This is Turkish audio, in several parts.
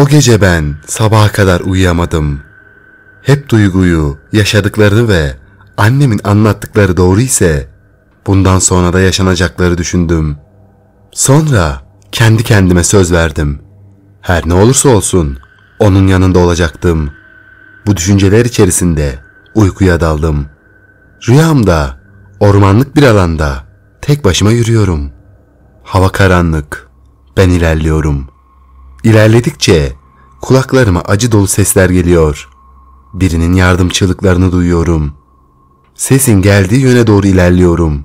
O gece ben sabaha kadar uyuyamadım. Hep duyguyu, yaşadıklarını ve annemin anlattıkları doğru ise bundan sonra da yaşanacakları düşündüm. Sonra kendi kendime söz verdim. Her ne olursa olsun onun yanında olacaktım. Bu düşünceler içerisinde uykuya daldım. Rüyamda ormanlık bir alanda tek başıma yürüyorum. Hava karanlık. Ben ilerliyorum.'' İlerledikçe kulaklarıma acı dolu sesler geliyor. Birinin yardım çığlıklarını duyuyorum. Sesin geldiği yöne doğru ilerliyorum.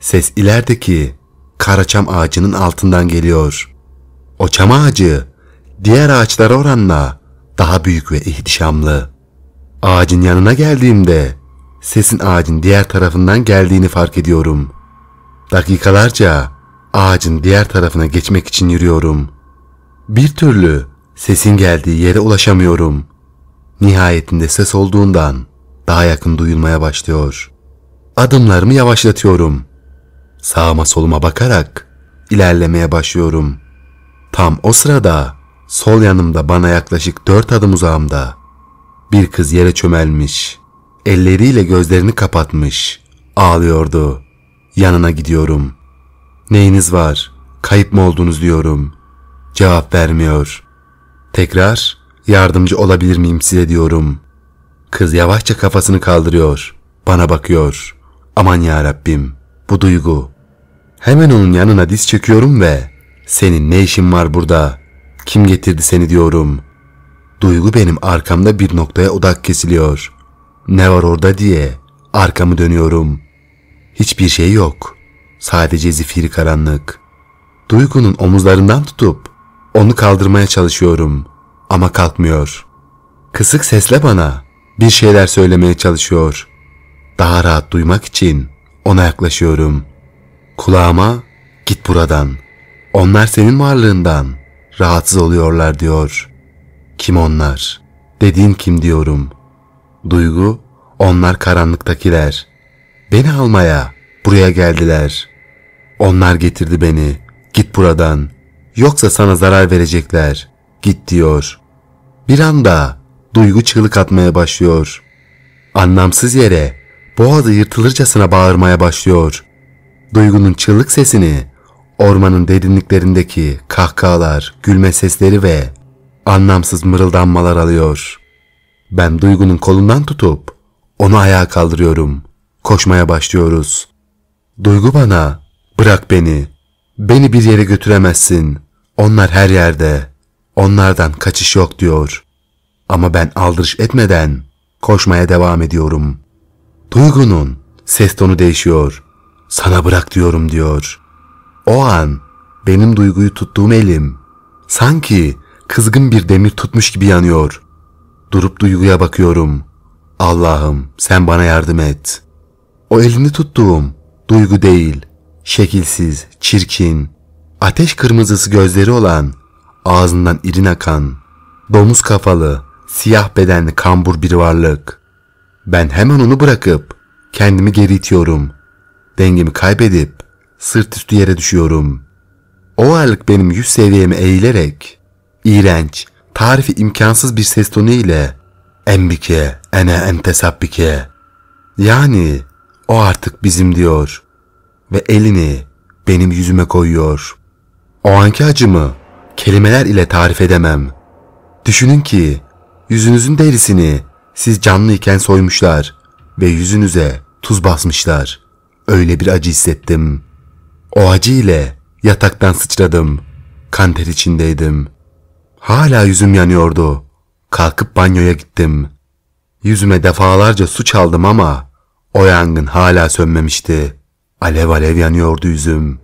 Ses ilerideki karaçam ağacının altından geliyor. O çam ağacı diğer ağaçlara oranla daha büyük ve ihtişamlı. Ağacın yanına geldiğimde sesin ağacın diğer tarafından geldiğini fark ediyorum. Dakikalarca ağacın diğer tarafına geçmek için yürüyorum.'' Bir türlü sesin geldiği yere ulaşamıyorum. Nihayetinde ses olduğundan daha yakın duyulmaya başlıyor. Adımlarımı yavaşlatıyorum. Sağıma soluma bakarak ilerlemeye başlıyorum. Tam o sırada sol yanımda bana yaklaşık dört adım uzağımda bir kız yere çömelmiş. Elleriyle gözlerini kapatmış. Ağlıyordu. Yanına gidiyorum. Neyiniz var? Kayıp mı oldunuz diyorum. Cevap vermiyor. Tekrar yardımcı olabilir miyim size diyorum. Kız yavaşça kafasını kaldırıyor. Bana bakıyor. Aman ya Rabbim bu duygu. Hemen onun yanına diz çöküyorum ve senin ne işin var burada? Kim getirdi seni diyorum. Duygu benim arkamda bir noktaya odak kesiliyor. Ne var orada diye arkamı dönüyorum. Hiçbir şey yok. Sadece zifiri karanlık. Duygu'nun omuzlarından tutup onu kaldırmaya çalışıyorum ama kalkmıyor. Kısık sesle bana bir şeyler söylemeye çalışıyor. Daha rahat duymak için ona yaklaşıyorum. Kulağıma git buradan. Onlar senin varlığından rahatsız oluyorlar diyor. Kim onlar? Dediğin kim diyorum. Duygu onlar karanlıktakiler. Beni almaya buraya geldiler. Onlar getirdi beni. Git buradan.'' Yoksa sana zarar verecekler. Git diyor. Bir anda duygu çığlık atmaya başlıyor. Anlamsız yere boğazı yırtılırcasına bağırmaya başlıyor. Duygunun çığlık sesini ormanın derinliklerindeki kahkahalar, gülme sesleri ve anlamsız mırıldanmalar alıyor. Ben Duygu'nun kolundan tutup onu ayağa kaldırıyorum. Koşmaya başlıyoruz. Duygu bana bırak beni Beni bir yere götüremezsin. Onlar her yerde. Onlardan kaçış yok diyor. Ama ben aldırış etmeden koşmaya devam ediyorum. Duygunun ses tonu değişiyor. Sana bırak diyorum diyor. O an benim duyguyu tuttuğum elim sanki kızgın bir demir tutmuş gibi yanıyor. Durup duyguya bakıyorum. Allah'ım sen bana yardım et. O elini tuttuğum duygu değil, şekilsiz, çirkin, ateş kırmızısı gözleri olan, ağzından irin akan, domuz kafalı, siyah bedenli kambur bir varlık. Ben hemen onu bırakıp kendimi geri itiyorum. Dengemi kaybedip sırt üstü yere düşüyorum. O varlık benim yüz seviyeme eğilerek iğrenç, tarifi imkansız bir ses tonu ile Embike, ene entesabbike. Yani o artık bizim diyor ve elini benim yüzüme koyuyor. O anki acımı kelimeler ile tarif edemem. Düşünün ki yüzünüzün derisini siz canlı iken soymuşlar ve yüzünüze tuz basmışlar. Öyle bir acı hissettim. O acı ile yataktan sıçradım. kanter içindeydim. Hala yüzüm yanıyordu. Kalkıp banyoya gittim. Yüzüme defalarca su çaldım ama o yangın hala sönmemişti. Alev alev yanıyordu yüzüm.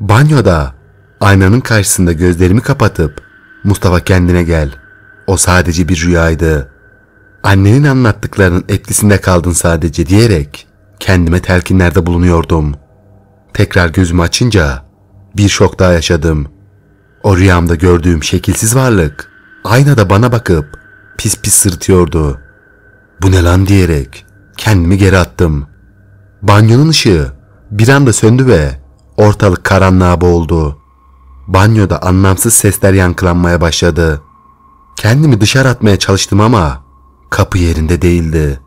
Banyoda aynanın karşısında gözlerimi kapatıp Mustafa kendine gel. O sadece bir rüyaydı. Annenin anlattıklarının etkisinde kaldın sadece diyerek kendime telkinlerde bulunuyordum. Tekrar gözümü açınca bir şok daha yaşadım. O rüyamda gördüğüm şekilsiz varlık aynada bana bakıp pis pis sırtıyordu. Bu ne lan diyerek kendimi geri attım. Banyonun ışığı bir anda söndü ve ortalık karanlığa boğuldu. Banyoda anlamsız sesler yankılanmaya başladı. Kendimi dışarı atmaya çalıştım ama kapı yerinde değildi.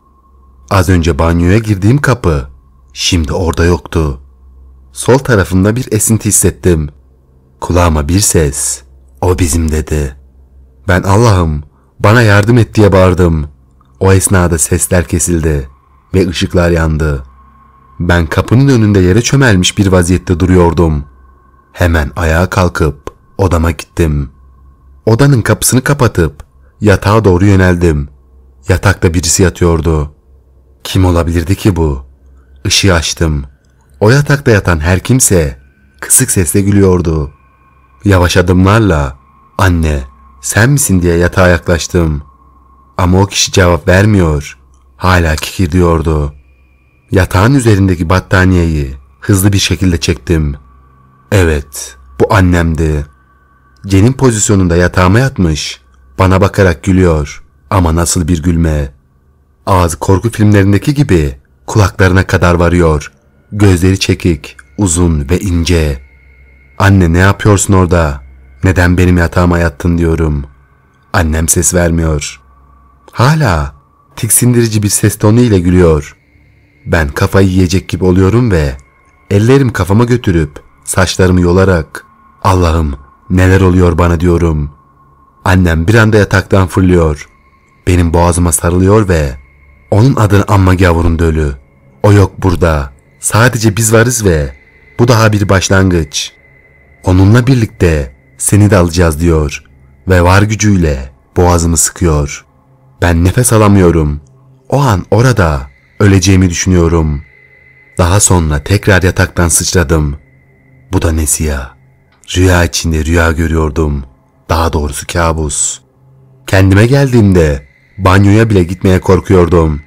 Az önce banyoya girdiğim kapı şimdi orada yoktu. Sol tarafımda bir esinti hissettim. Kulağıma bir ses, o bizim dedi. Ben Allah'ım bana yardım et diye bağırdım. O esnada sesler kesildi ve ışıklar yandı.'' Ben kapının önünde yere çömelmiş bir vaziyette duruyordum. Hemen ayağa kalkıp odama gittim. Odanın kapısını kapatıp yatağa doğru yöneldim. Yatakta birisi yatıyordu. Kim olabilirdi ki bu? Işığı açtım. O yatakta yatan her kimse kısık sesle gülüyordu. Yavaş adımlarla anne sen misin diye yatağa yaklaştım. Ama o kişi cevap vermiyor. Hala diyordu. Yatağın üzerindeki battaniyeyi hızlı bir şekilde çektim. Evet, bu annemdi. Cenin pozisyonunda yatağıma yatmış, bana bakarak gülüyor. Ama nasıl bir gülme. Ağzı korku filmlerindeki gibi kulaklarına kadar varıyor. Gözleri çekik, uzun ve ince. Anne ne yapıyorsun orada? Neden benim yatağıma yattın diyorum. Annem ses vermiyor. Hala tiksindirici bir ses tonu ile gülüyor. Ben kafayı yiyecek gibi oluyorum ve ellerim kafama götürüp saçlarımı yolarak Allah'ım neler oluyor bana diyorum. Annem bir anda yataktan fırlıyor. Benim boğazıma sarılıyor ve onun adını amma gavurun dölü. O yok burada. Sadece biz varız ve bu daha bir başlangıç. Onunla birlikte seni de alacağız diyor ve var gücüyle boğazımı sıkıyor. Ben nefes alamıyorum. O an orada Öleceğimi düşünüyorum. Daha sonra tekrar yataktan sıçradım. Bu da ne siyah. Rüya içinde rüya görüyordum. Daha doğrusu kabus. Kendime geldiğimde banyoya bile gitmeye korkuyordum.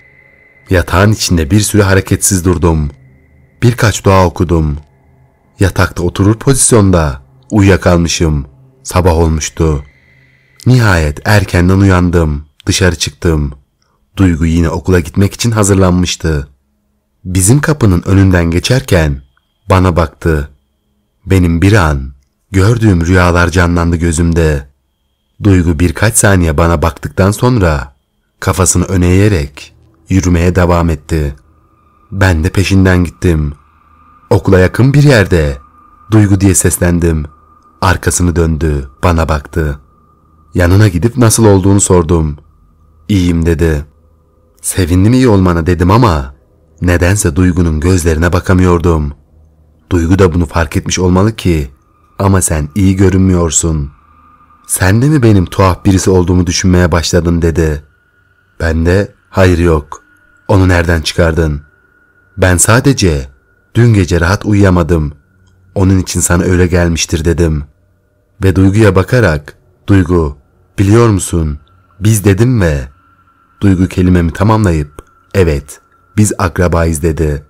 Yatağın içinde bir süre hareketsiz durdum. Birkaç dua okudum. Yatakta oturur pozisyonda uyuyakalmışım. Sabah olmuştu. Nihayet erkenden uyandım. Dışarı çıktım. Duygu yine okula gitmek için hazırlanmıştı. Bizim kapının önünden geçerken bana baktı. Benim bir an gördüğüm rüyalar canlandı gözümde. Duygu birkaç saniye bana baktıktan sonra kafasını öne eğerek yürümeye devam etti. Ben de peşinden gittim. Okula yakın bir yerde Duygu diye seslendim. Arkasını döndü, bana baktı. Yanına gidip nasıl olduğunu sordum. İyiyim dedi.'' Sevindim iyi olmana dedim ama nedense Duygu'nun gözlerine bakamıyordum. Duygu da bunu fark etmiş olmalı ki ama sen iyi görünmüyorsun. Sen de mi benim tuhaf birisi olduğumu düşünmeye başladın dedi. Ben de hayır yok. Onu nereden çıkardın? Ben sadece dün gece rahat uyuyamadım. Onun için sana öyle gelmiştir dedim. Ve Duygu'ya bakarak Duygu biliyor musun biz dedim ve duygu kelimemi tamamlayıp evet biz akrabayız dedi.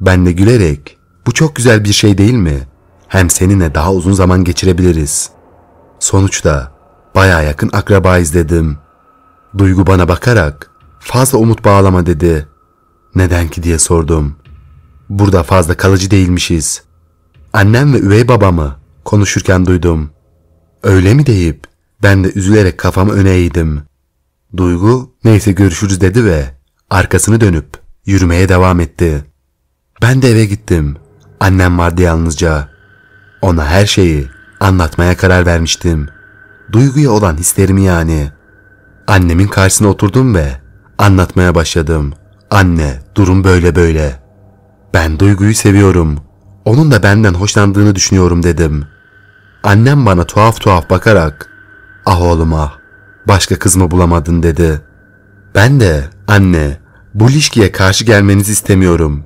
Ben de gülerek bu çok güzel bir şey değil mi? Hem seninle daha uzun zaman geçirebiliriz. Sonuçta baya yakın akrabayız dedim. Duygu bana bakarak fazla umut bağlama dedi. Neden ki diye sordum. Burada fazla kalıcı değilmişiz. Annem ve üvey babamı konuşurken duydum. Öyle mi deyip ben de üzülerek kafamı öne eğdim. Duygu neyse görüşürüz dedi ve arkasını dönüp yürümeye devam etti. Ben de eve gittim. Annem vardı yalnızca. Ona her şeyi anlatmaya karar vermiştim. Duyguya olan hislerimi yani. Annemin karşısına oturdum ve anlatmaya başladım. Anne, durum böyle böyle. Ben Duygu'yu seviyorum. Onun da benden hoşlandığını düşünüyorum dedim. Annem bana tuhaf tuhaf bakarak, ah oğlum ah, başka kız mı bulamadın dedi. Ben de anne bu ilişkiye karşı gelmenizi istemiyorum.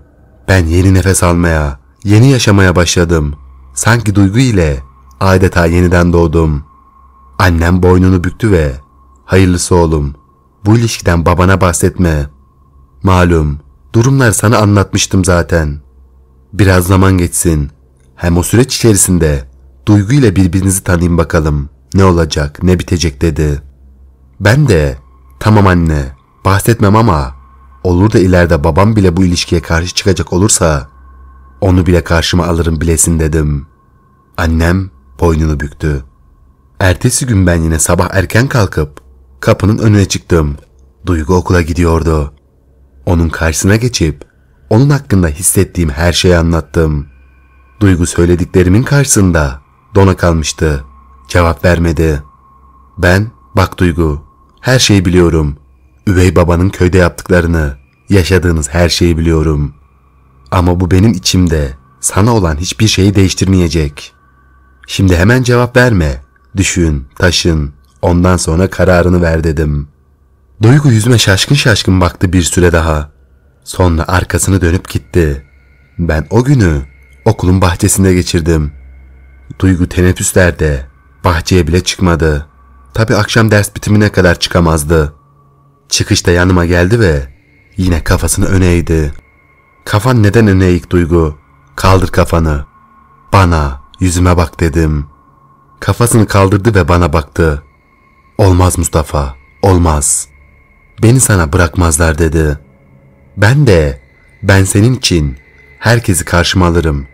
Ben yeni nefes almaya, yeni yaşamaya başladım. Sanki duygu ile adeta yeniden doğdum. Annem boynunu büktü ve hayırlısı oğlum bu ilişkiden babana bahsetme. Malum durumlar sana anlatmıştım zaten. Biraz zaman geçsin. Hem o süreç içerisinde duygu ile birbirinizi tanıyın bakalım. Ne olacak, ne bitecek dedi. Ben de tamam anne bahsetmem ama olur da ileride babam bile bu ilişkiye karşı çıkacak olursa onu bile karşıma alırım bilesin dedim. Annem boynunu büktü. Ertesi gün ben yine sabah erken kalkıp kapının önüne çıktım. Duygu okula gidiyordu. Onun karşısına geçip onun hakkında hissettiğim her şeyi anlattım. Duygu söylediklerimin karşısında dona kalmıştı. Cevap vermedi. Ben, bak Duygu, her şeyi biliyorum. Üvey babanın köyde yaptıklarını, yaşadığınız her şeyi biliyorum. Ama bu benim içimde. Sana olan hiçbir şeyi değiştirmeyecek. Şimdi hemen cevap verme. Düşün, taşın. Ondan sonra kararını ver dedim. Duygu yüzüme şaşkın şaşkın baktı bir süre daha. Sonra arkasını dönüp gitti. Ben o günü okulun bahçesinde geçirdim. Duygu teneffüslerde bahçeye bile çıkmadı.'' Tabi akşam ders bitimine kadar çıkamazdı. Çıkışta yanıma geldi ve yine kafasını öne eğdi. Kafan neden öne eğik Duygu? Kaldır kafanı. Bana, yüzüme bak dedim. Kafasını kaldırdı ve bana baktı. Olmaz Mustafa, olmaz. Beni sana bırakmazlar dedi. Ben de, ben senin için herkesi karşıma alırım.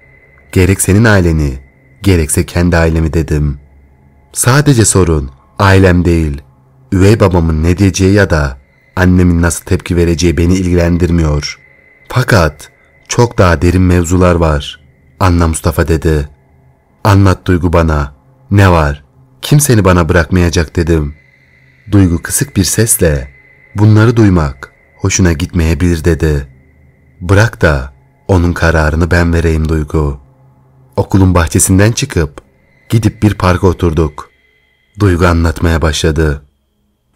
Gerek senin aileni, gerekse kendi ailemi dedim. Sadece sorun Ailem değil, üvey babamın ne diyeceği ya da annemin nasıl tepki vereceği beni ilgilendirmiyor. Fakat çok daha derin mevzular var. Anna Mustafa dedi. Anlat Duygu bana. Ne var? Kim seni bana bırakmayacak dedim. Duygu kısık bir sesle bunları duymak hoşuna gitmeyebilir dedi. Bırak da onun kararını ben vereyim Duygu. Okulun bahçesinden çıkıp gidip bir parka oturduk. Duygu anlatmaya başladı.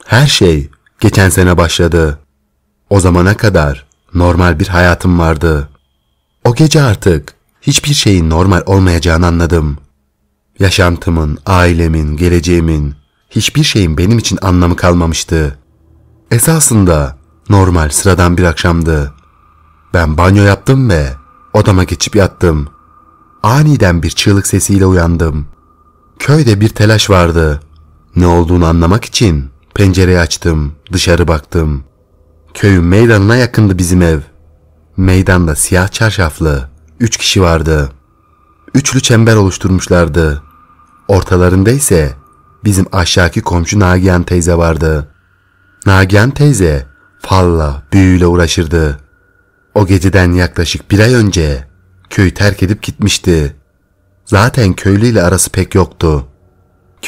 Her şey geçen sene başladı. O zamana kadar normal bir hayatım vardı. O gece artık hiçbir şeyin normal olmayacağını anladım. Yaşantımın, ailemin, geleceğimin, hiçbir şeyin benim için anlamı kalmamıştı. Esasında normal sıradan bir akşamdı. Ben banyo yaptım ve odama geçip yattım. Aniden bir çığlık sesiyle uyandım. Köyde bir telaş vardı. Ne olduğunu anlamak için pencereyi açtım, dışarı baktım. Köyün meydanına yakındı bizim ev. Meydanda siyah çarşaflı üç kişi vardı. Üçlü çember oluşturmuşlardı. Ortalarında ise bizim aşağıki komşu Nagihan teyze vardı. Nagihan teyze falla, büyüyle uğraşırdı. O geceden yaklaşık bir ay önce köyü terk edip gitmişti. Zaten köylüyle arası pek yoktu.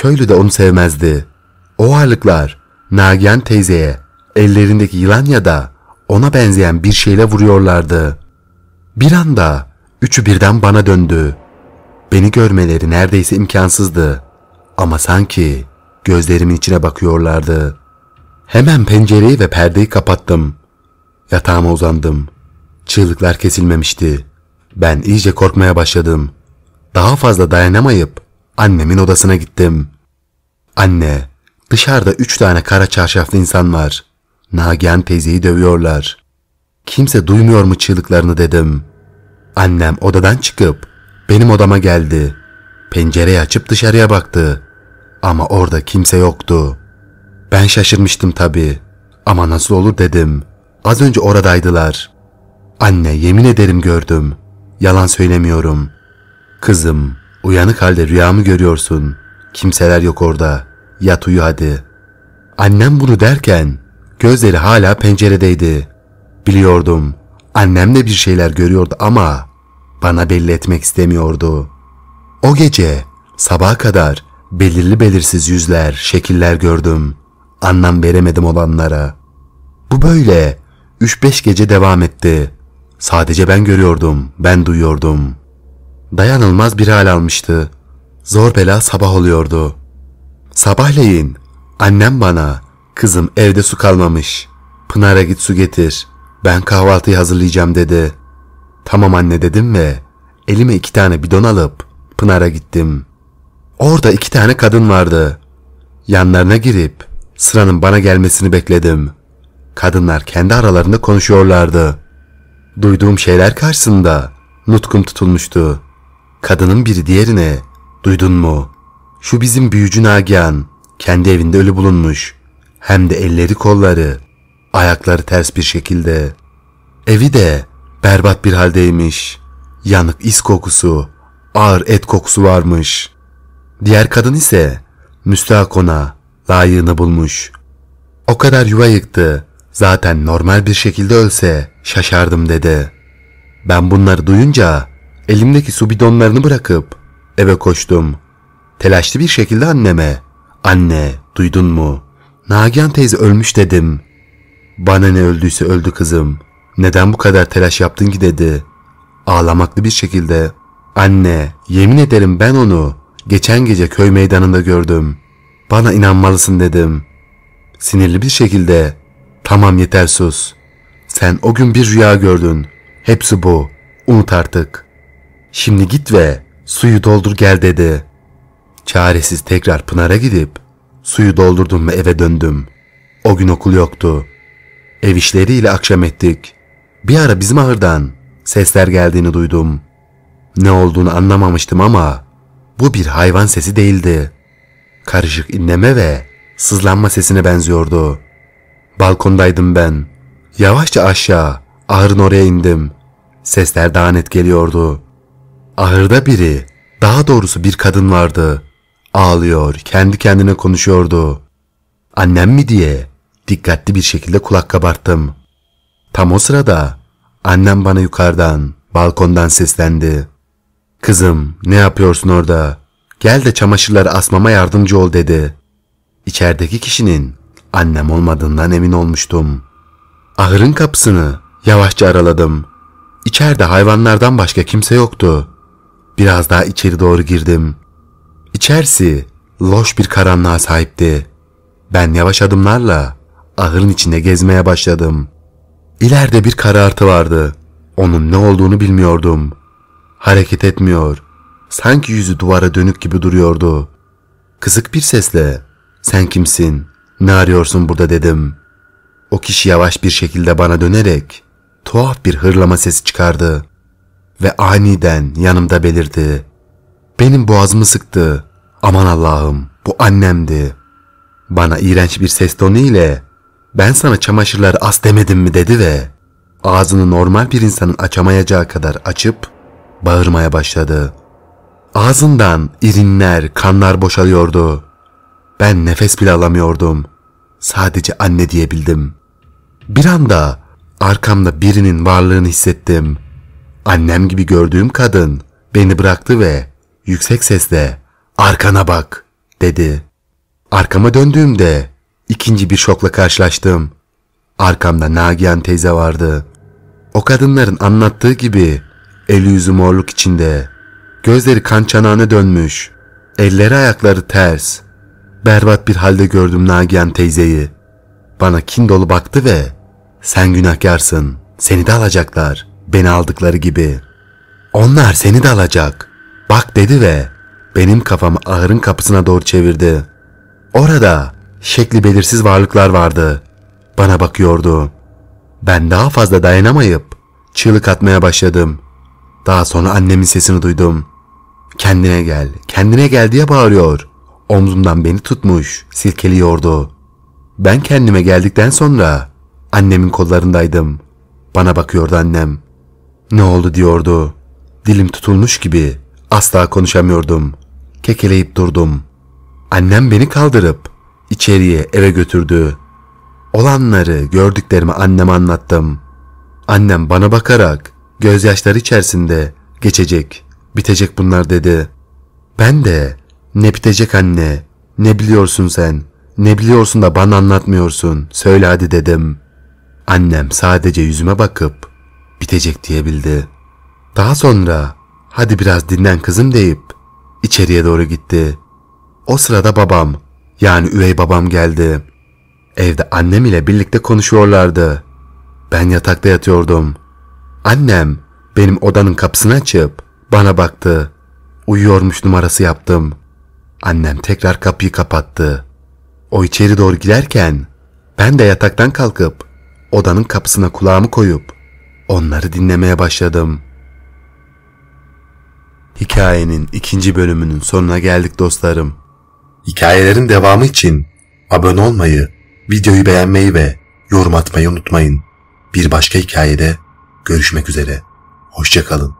Köylü de onu sevmezdi. O varlıklar Nagihan teyzeye ellerindeki yılan ya da ona benzeyen bir şeyle vuruyorlardı. Bir anda üçü birden bana döndü. Beni görmeleri neredeyse imkansızdı. Ama sanki gözlerimin içine bakıyorlardı. Hemen pencereyi ve perdeyi kapattım. Yatağıma uzandım. Çığlıklar kesilmemişti. Ben iyice korkmaya başladım. Daha fazla dayanamayıp Annemin odasına gittim. Anne, dışarıda üç tane kara çarşaflı insan var. Nagihan teyzeyi dövüyorlar. Kimse duymuyor mu çığlıklarını dedim. Annem odadan çıkıp benim odama geldi. Pencereyi açıp dışarıya baktı. Ama orada kimse yoktu. Ben şaşırmıştım tabii. Ama nasıl olur dedim. Az önce oradaydılar. Anne yemin ederim gördüm. Yalan söylemiyorum. Kızım Uyanık halde rüyamı görüyorsun. Kimseler yok orada. Yat uyu hadi. Annem bunu derken gözleri hala penceredeydi. Biliyordum. Annem de bir şeyler görüyordu ama bana belli etmek istemiyordu. O gece sabaha kadar belirli belirsiz yüzler, şekiller gördüm. Anlam veremedim olanlara. Bu böyle 3-5 gece devam etti. Sadece ben görüyordum, ben duyuyordum dayanılmaz bir hal almıştı. Zor bela sabah oluyordu. Sabahleyin annem bana kızım evde su kalmamış. Pınar'a git su getir. Ben kahvaltıyı hazırlayacağım dedi. Tamam anne dedim ve elime iki tane bidon alıp Pınar'a gittim. Orada iki tane kadın vardı. Yanlarına girip sıranın bana gelmesini bekledim. Kadınlar kendi aralarında konuşuyorlardı. Duyduğum şeyler karşısında nutkum tutulmuştu. Kadının biri diğerine duydun mu? Şu bizim büyücü Nagihan kendi evinde ölü bulunmuş. Hem de elleri kolları, ayakları ters bir şekilde. Evi de berbat bir haldeymiş. Yanık is kokusu, ağır et kokusu varmış. Diğer kadın ise müstahak layığını bulmuş. O kadar yuva yıktı. Zaten normal bir şekilde ölse şaşardım dedi. Ben bunları duyunca Elimdeki su bidonlarını bırakıp eve koştum. Telaşlı bir şekilde anneme, anne duydun mu? Nagihan teyze ölmüş dedim. Bana ne öldüyse öldü kızım. Neden bu kadar telaş yaptın ki dedi. Ağlamaklı bir şekilde. Anne yemin ederim ben onu geçen gece köy meydanında gördüm. Bana inanmalısın dedim. Sinirli bir şekilde tamam yeter sus. Sen o gün bir rüya gördün. Hepsi bu. Unut artık. Şimdi git ve suyu doldur gel dedi. Çaresiz tekrar Pınar'a gidip suyu doldurdum ve eve döndüm. O gün okul yoktu. Ev işleriyle akşam ettik. Bir ara bizim ahırdan sesler geldiğini duydum. Ne olduğunu anlamamıştım ama bu bir hayvan sesi değildi. Karışık inleme ve sızlanma sesine benziyordu. Balkondaydım ben. Yavaşça aşağı, ahırın oraya indim. Sesler daha net geliyordu ahırda biri, daha doğrusu bir kadın vardı. Ağlıyor, kendi kendine konuşuyordu. Annem mi diye dikkatli bir şekilde kulak kabarttım. Tam o sırada annem bana yukarıdan, balkondan seslendi. Kızım ne yapıyorsun orada? Gel de çamaşırları asmama yardımcı ol dedi. İçerideki kişinin annem olmadığından emin olmuştum. Ahırın kapısını yavaşça araladım. İçeride hayvanlardan başka kimse yoktu. Biraz daha içeri doğru girdim. İçerisi loş bir karanlığa sahipti. Ben yavaş adımlarla ahırın içinde gezmeye başladım. İleride bir karartı vardı. Onun ne olduğunu bilmiyordum. Hareket etmiyor. Sanki yüzü duvara dönük gibi duruyordu. Kızık bir sesle "Sen kimsin? Ne arıyorsun burada?" dedim. O kişi yavaş bir şekilde bana dönerek tuhaf bir hırlama sesi çıkardı ve aniden yanımda belirdi. Benim boğazımı sıktı. Aman Allah'ım bu annemdi. Bana iğrenç bir ses tonu ile ben sana çamaşırları as demedim mi dedi ve ağzını normal bir insanın açamayacağı kadar açıp bağırmaya başladı. Ağzından irinler, kanlar boşalıyordu. Ben nefes bile alamıyordum. Sadece anne diyebildim. Bir anda arkamda birinin varlığını hissettim. Annem gibi gördüğüm kadın beni bıraktı ve yüksek sesle arkana bak dedi. Arkama döndüğümde ikinci bir şokla karşılaştım. Arkamda Nagihan teyze vardı. O kadınların anlattığı gibi eli yüzü morluk içinde. Gözleri kan çanağına dönmüş. Elleri ayakları ters. Berbat bir halde gördüm Nagihan teyzeyi. Bana kin dolu baktı ve sen günahkarsın, seni de alacaklar beni aldıkları gibi. Onlar seni de alacak. Bak dedi ve benim kafamı ahırın kapısına doğru çevirdi. Orada şekli belirsiz varlıklar vardı. Bana bakıyordu. Ben daha fazla dayanamayıp çığlık atmaya başladım. Daha sonra annemin sesini duydum. Kendine gel, kendine gel diye bağırıyor. Omzumdan beni tutmuş, silkeliyordu. Ben kendime geldikten sonra annemin kollarındaydım. Bana bakıyordu annem. Ne oldu diyordu. Dilim tutulmuş gibi asla konuşamıyordum. Kekeleyip durdum. Annem beni kaldırıp içeriye eve götürdü. Olanları, gördüklerimi anneme anlattım. Annem bana bakarak gözyaşları içerisinde geçecek, bitecek bunlar dedi. Ben de ne bitecek anne, ne biliyorsun sen, ne biliyorsun da bana anlatmıyorsun, söyle hadi dedim. Annem sadece yüzüme bakıp bitecek diyebildi. Daha sonra hadi biraz dinlen kızım deyip içeriye doğru gitti. O sırada babam yani üvey babam geldi. Evde annem ile birlikte konuşuyorlardı. Ben yatakta yatıyordum. Annem benim odanın kapısını açıp bana baktı. Uyuyormuş numarası yaptım. Annem tekrar kapıyı kapattı. O içeri doğru giderken ben de yataktan kalkıp odanın kapısına kulağımı koyup onları dinlemeye başladım. Hikayenin ikinci bölümünün sonuna geldik dostlarım. Hikayelerin devamı için abone olmayı, videoyu beğenmeyi ve yorum atmayı unutmayın. Bir başka hikayede görüşmek üzere. Hoşçakalın.